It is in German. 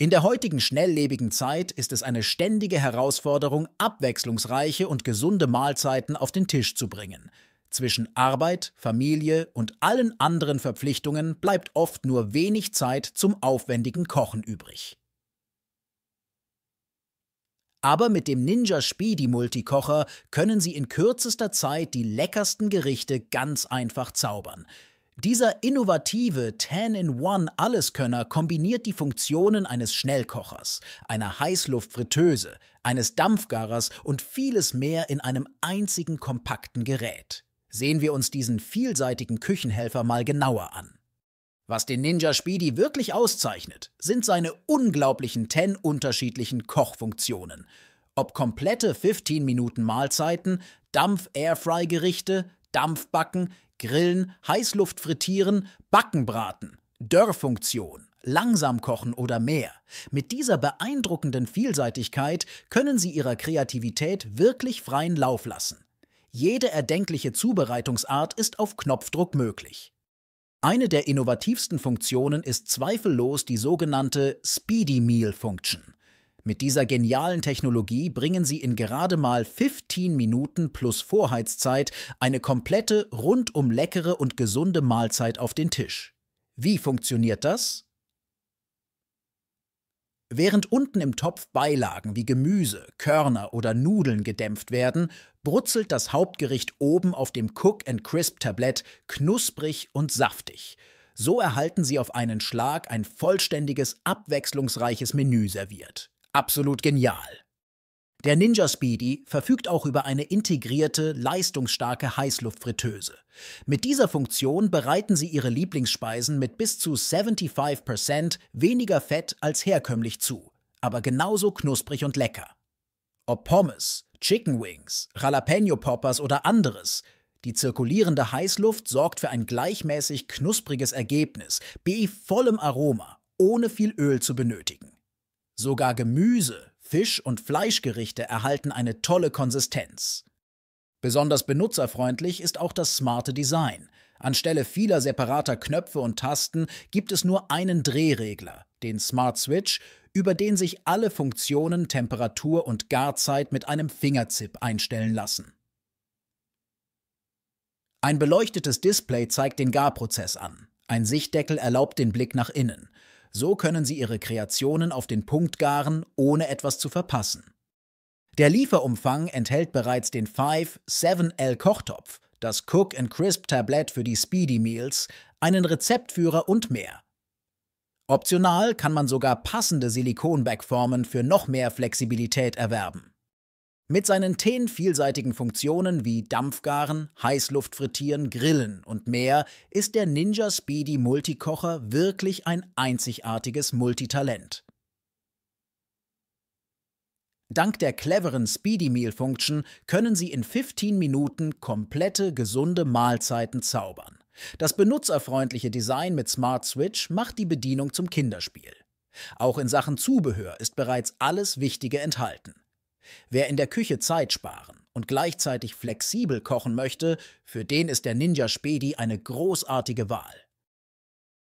In der heutigen schnelllebigen Zeit ist es eine ständige Herausforderung, abwechslungsreiche und gesunde Mahlzeiten auf den Tisch zu bringen. Zwischen Arbeit, Familie und allen anderen Verpflichtungen bleibt oft nur wenig Zeit zum aufwendigen Kochen übrig. Aber mit dem Ninja Speedy Multikocher können Sie in kürzester Zeit die leckersten Gerichte ganz einfach zaubern – dieser innovative 10-in-1-Alleskönner kombiniert die Funktionen eines Schnellkochers, einer Heißluftfritteuse, eines Dampfgarers und vieles mehr in einem einzigen kompakten Gerät. Sehen wir uns diesen vielseitigen Küchenhelfer mal genauer an. Was den Ninja Speedy wirklich auszeichnet, sind seine unglaublichen 10 unterschiedlichen Kochfunktionen. Ob komplette 15-Minuten-Mahlzeiten, Dampf-Airfry-Gerichte, Dampfbacken, Grillen, Heißluft frittieren, Backen braten, Dörrfunktion, langsam kochen oder mehr. Mit dieser beeindruckenden Vielseitigkeit können Sie Ihrer Kreativität wirklich freien Lauf lassen. Jede erdenkliche Zubereitungsart ist auf Knopfdruck möglich. Eine der innovativsten Funktionen ist zweifellos die sogenannte Speedy Meal Function. Mit dieser genialen Technologie bringen sie in gerade mal 15 Minuten plus Vorheizzeit eine komplette, rundum leckere und gesunde Mahlzeit auf den Tisch. Wie funktioniert das? Während unten im Topf Beilagen wie Gemüse, Körner oder Nudeln gedämpft werden, brutzelt das Hauptgericht oben auf dem Cook and Crisp Tablett knusprig und saftig. So erhalten Sie auf einen Schlag ein vollständiges, abwechslungsreiches Menü serviert. Absolut genial. Der Ninja Speedy verfügt auch über eine integrierte, leistungsstarke Heißluftfritteuse. Mit dieser Funktion bereiten Sie Ihre Lieblingsspeisen mit bis zu 75% weniger Fett als herkömmlich zu, aber genauso knusprig und lecker. Ob Pommes, Chicken Wings, Jalapeno Poppers oder anderes, die zirkulierende Heißluft sorgt für ein gleichmäßig knuspriges Ergebnis, bei vollem Aroma, ohne viel Öl zu benötigen. Sogar Gemüse, Fisch- und Fleischgerichte erhalten eine tolle Konsistenz. Besonders benutzerfreundlich ist auch das smarte Design. Anstelle vieler separater Knöpfe und Tasten gibt es nur einen Drehregler, den Smart Switch, über den sich alle Funktionen, Temperatur und Garzeit mit einem Fingerzip einstellen lassen. Ein beleuchtetes Display zeigt den Garprozess an. Ein Sichtdeckel erlaubt den Blick nach innen. So können Sie Ihre Kreationen auf den Punkt garen, ohne etwas zu verpassen. Der Lieferumfang enthält bereits den 5-7L Kochtopf, das Cook and Crisp Tablett für die Speedy Meals, einen Rezeptführer und mehr. Optional kann man sogar passende Silikonbackformen für noch mehr Flexibilität erwerben. Mit seinen zehn vielseitigen Funktionen wie Dampfgaren, Heißluftfrittieren, Grillen und mehr ist der Ninja Speedy Multikocher wirklich ein einzigartiges Multitalent. Dank der cleveren Speedy Meal Function können Sie in 15 Minuten komplette gesunde Mahlzeiten zaubern. Das benutzerfreundliche Design mit Smart Switch macht die Bedienung zum Kinderspiel. Auch in Sachen Zubehör ist bereits alles Wichtige enthalten. Wer in der Küche Zeit sparen und gleichzeitig flexibel kochen möchte, für den ist der Ninja Spedi eine großartige Wahl.